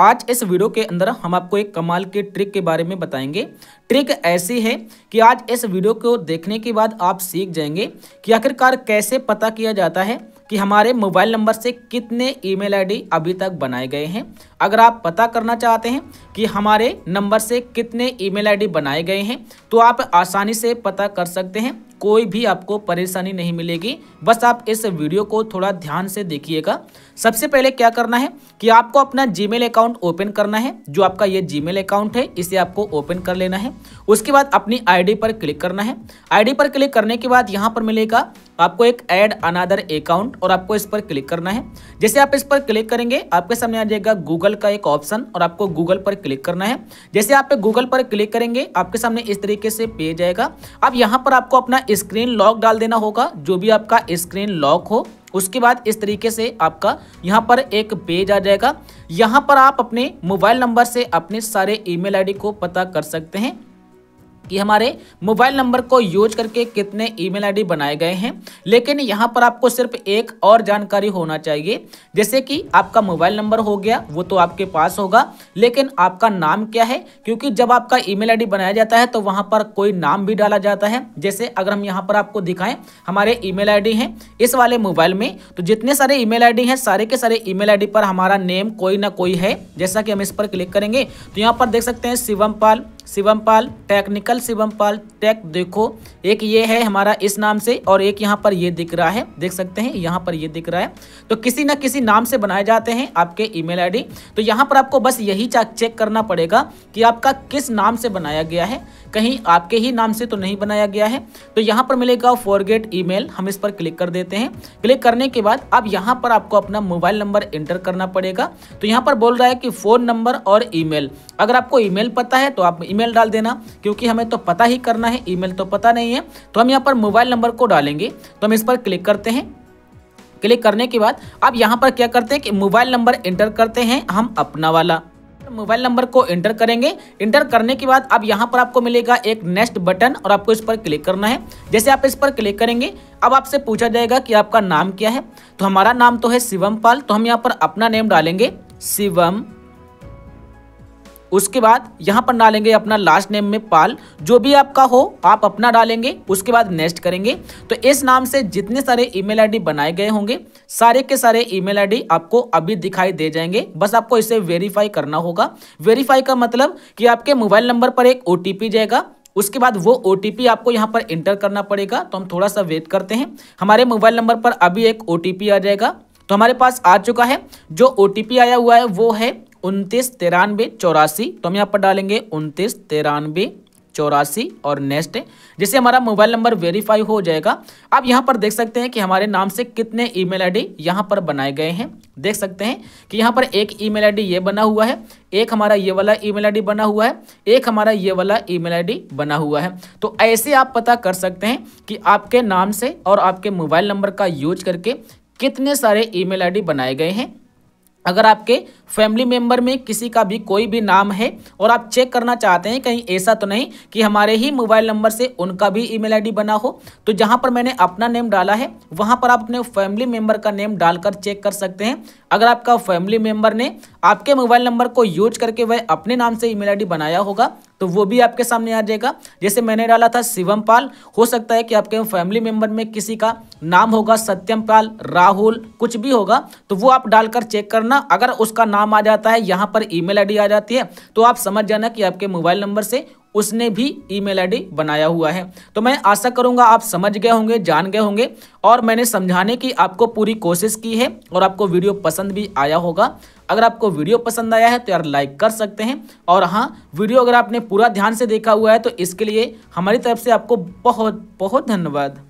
आज इस वीडियो के अंदर हम आपको एक कमाल के ट्रिक के बारे में बताएंगे ट्रिक ऐसी है कि आज इस वीडियो को देखने के बाद आप सीख जाएंगे कि आखिरकार कैसे पता किया जाता है कि हमारे मोबाइल नंबर से कितने ईमेल आईडी अभी तक बनाए गए हैं अगर आप पता करना चाहते हैं कि हमारे नंबर से कितने ईमेल आईडी बनाए गए हैं तो आप आसानी से पता कर सकते हैं कोई भी आपको परेशानी नहीं मिलेगी बस आप इस वीडियो को थोड़ा ध्यान से देखिएगा सबसे पहले क्या करना है कि आपको अपना जीमेल अकाउंट ओपन करना है जो आपका ये जीमेल अकाउंट है इसे आपको ओपन कर लेना है उसके बाद अपनी आईडी पर क्लिक करना है आईडी पर क्लिक करने के बाद यहाँ पर मिलेगा आपको एक ऐड अनादर अकाउंट और आपको इस पर क्लिक करना है जैसे आप इस पर क्लिक करेंगे आपके सामने आ जाएगा गूगल का एक ऑप्शन और आपको गूगल पर क्लिक करना है जैसे आप गूगल पर क्लिक करेंगे आपके सामने इस तरीके से पेज आएगा अब यहाँ पर आपको अपना स्क्रीन लॉक डाल देना होगा जो भी आपका स्क्रीन लॉक हो उसके बाद इस तरीके से आपका यहाँ पर एक पेज आ जाएगा यहाँ पर आप अपने मोबाइल नंबर से अपने सारे ईमेल आईडी को पता कर सकते हैं कि हमारे मोबाइल नंबर को यूज करके कितने ईमेल आईडी बनाए गए हैं लेकिन यहाँ पर आपको सिर्फ एक और जानकारी होना चाहिए जैसे कि आपका मोबाइल नंबर हो गया वो तो आपके पास होगा लेकिन आपका नाम क्या है क्योंकि जब आपका ईमेल आईडी बनाया जाता है तो वहाँ पर कोई नाम भी डाला जाता है जैसे अगर हम यहाँ पर आपको दिखाएं हमारे ई मेल हैं इस वाले मोबाइल में तो जितने सारे ई मेल हैं सारे के सारे ई मेल पर हमारा नेम कोई ना कोई है जैसा कि हम इस पर क्लिक करेंगे तो यहाँ पर देख सकते हैं शिवम पाल शिवम पाल टेक्निकल शिवम पाल टेक देखो एक ये है हमारा इस नाम से और एक यहाँ पर ये दिख रहा है देख सकते हैं यहाँ पर ये दिख रहा है तो किसी ना किसी नाम से बनाए जाते हैं आपके ईमेल आईडी तो यहाँ पर आपको बस यही चेक करना पड़ेगा कि आपका किस नाम से बनाया गया है कहीं आपके ही नाम से तो नहीं बनाया गया है तो यहाँ पर मिलेगा फॉरगेट ईमेल हम इस पर क्लिक कर देते हैं क्लिक करने के बाद अब यहाँ पर आपको अपना मोबाइल नंबर एंटर करना पड़ेगा तो यहाँ पर बोल रहा है कि फ़ोन नंबर और ई अगर आपको ई पता है तो आप ईमेल डाल देना क्योंकि हमें तो पता ही करना है ईमेल तो पता नहीं है तो हम यहाँ पर मोबाइल नंबर को डालेंगे तो हम इस पर क्लिक करते हैं क्लिक करने के बाद अब यहाँ पर क्या करते हैं कि मोबाइल नंबर एंटर करते हैं हम अपना वाला मोबाइल नंबर को एंटर करेंगे एंटर करने के बाद अब यहाँ पर आपको मिलेगा एक नेक्स्ट बटन और आपको इस पर क्लिक करना है जैसे आप इस पर क्लिक करेंगे अब आपसे पूछा जाएगा कि आपका नाम क्या है तो हमारा नाम तो है शिवम पाल तो हम यहाँ पर अपना नेम डालेंगे शिवम उसके बाद यहाँ पर डालेंगे अपना लास्ट नेम में पाल जो भी आपका हो आप अपना डालेंगे उसके बाद नेक्स्ट करेंगे तो इस नाम से जितने सारे ईमेल आईडी बनाए गए होंगे सारे के सारे ईमेल आईडी आपको अभी दिखाई दे जाएंगे बस आपको इसे वेरीफाई करना होगा वेरीफाई का मतलब कि आपके मोबाइल नंबर पर एक ओ जाएगा उसके बाद वो ओ आपको यहाँ पर इंटर करना पड़ेगा तो हम थोड़ा सा वेट करते हैं हमारे मोबाइल नंबर पर अभी एक ओ आ जाएगा तो हमारे पास आ चुका है जो ओ आया हुआ है वो है उनतीस तिरानवे चौरासी तो हम यहाँ पर डालेंगे उनतीस तिरानवे चौरासी और नेक्स्ट जिससे हमारा मोबाइल नंबर वेरीफाई हो जाएगा आप यहाँ पर देख सकते हैं कि हमारे नाम से कितने ईमेल आईडी यहाँ पर बनाए गए हैं देख सकते हैं कि यहाँ पर एक ईमेल आईडी ये बना हुआ है एक हमारा ये वाला ईमेल आईडी बना हुआ है एक हमारा ये वाला ईमेल आईडी बना हुआ है तो ऐसे आप पता कर सकते हैं कि आपके नाम से और आपके मोबाइल नंबर का यूज करके कितने सारे ईमेल आईडी बनाए गए हैं अगर आपके फैमिली मेंबर में किसी का भी कोई भी नाम है और आप चेक करना चाहते हैं कहीं ऐसा तो नहीं कि हमारे ही मोबाइल नंबर से उनका भी ईमेल आईडी बना हो तो जहां पर मैंने अपना नेम डाला है वहां पर आप अपने फैमिली मेंबर का नेम डालकर चेक कर सकते हैं अगर आपका फैमिली मेंबर ने आपके मोबाइल नंबर को यूज करके वह अपने नाम से ई मेल बनाया होगा तो वो भी आपके सामने आ जाएगा जैसे मैंने डाला था शिवम पाल हो सकता है कि आपके फैमिली मेंबर में किसी का नाम होगा सत्यम पाल राहुल कुछ भी होगा तो वो आप डालकर चेक करना अगर उसका नाम आ जाता है यहाँ पर ईमेल आईडी आ जाती है तो आप समझ जाना कि आपके मोबाइल नंबर से उसने भी ईमेल आईडी बनाया हुआ है तो मैं आशा करूंगा आप समझ गए होंगे जान गए होंगे और मैंने समझाने की आपको पूरी कोशिश की है और आपको वीडियो पसंद भी आया होगा अगर आपको वीडियो पसंद आया है तो यार लाइक कर सकते हैं और हाँ वीडियो अगर आपने पूरा ध्यान से देखा हुआ है तो इसके लिए हमारी तरफ से आपको बहुत बहुत धन्यवाद